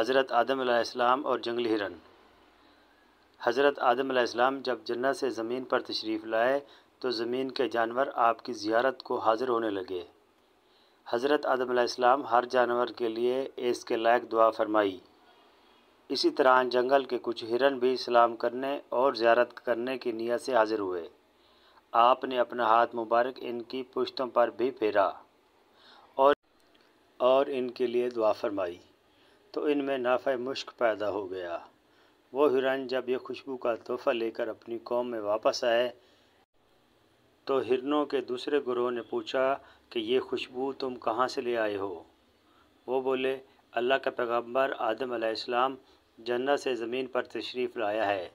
हज़रत आदम आसमाम और जंगली हिरन हज़रत आदम आसमाम जब जन्नत से ज़मीन पर तशरीफ़ लाए तो ज़मीन के जानवर आपकी ज़ियारत को हाज़िर होने लगे हज़रत आदम आसमाम हर जानवर के लिए इसके लायक दुआ फरमाई इसी तरह जंगल के कुछ हिरन भी सलाम करने और ज़्यारत करने की नीयत से हाज़िर हुए आपने अपना हाथ मुबारक इनकी पुश्तों पर भी फेरा और और इनके लिए दुआ फरमाई तो इनमें नाफ़ मुश्क पैदा हो गया वो हिरन जब यह खुशबू का तोहफ़ा लेकर अपनी कौम में वापस आए तो हिरनों के दूसरे गुरोह ने पूछा कि यह खुशबू तुम कहाँ से ले आए हो वो बोले अल्लाह का पैगम्बर आदम आलाम जन्ना से ज़मीन पर तशरीफ़ लाया है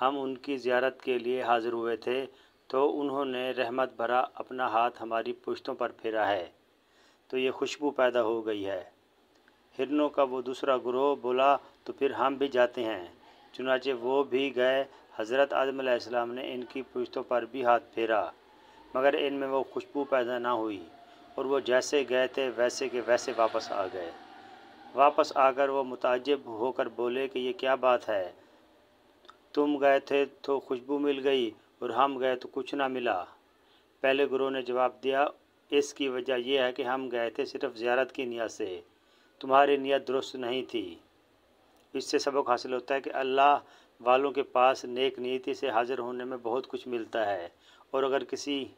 हम उनकी ज़्यारत के लिए हाज़िर हुए थे तो उन्होंने रहमत भरा अपना हाथ हमारी पुश्तों पर फेरा है तो ये खुशबू पैदा हो गई है हिरनों का वो दूसरा ग्रोह बोला तो फिर हम भी जाते हैं चुनाचे वो भी गए हज़रत आदम ने इनकी पुश्तों पर भी हाथ फेरा मगर इनमें वो खुशबू पैदा ना हुई और वो जैसे गए थे वैसे के वैसे वापस आ गए वापस आकर वो मुताजब होकर बोले कि ये क्या बात है तुम गए थे तो खुशबू मिल गई और हम गए तो कुछ ना मिला पहले गुरु ने जवाब दिया इसकी वजह यह है कि हम गए थे सिर्फ ज्यारत की नियत से तुम्हारी नीयत दुरुस्त नहीं थी इससे सबक हासिल होता है कि अल्लाह वालों के पास नेक नीति से हाज़िर होने में बहुत कुछ मिलता है और अगर किसी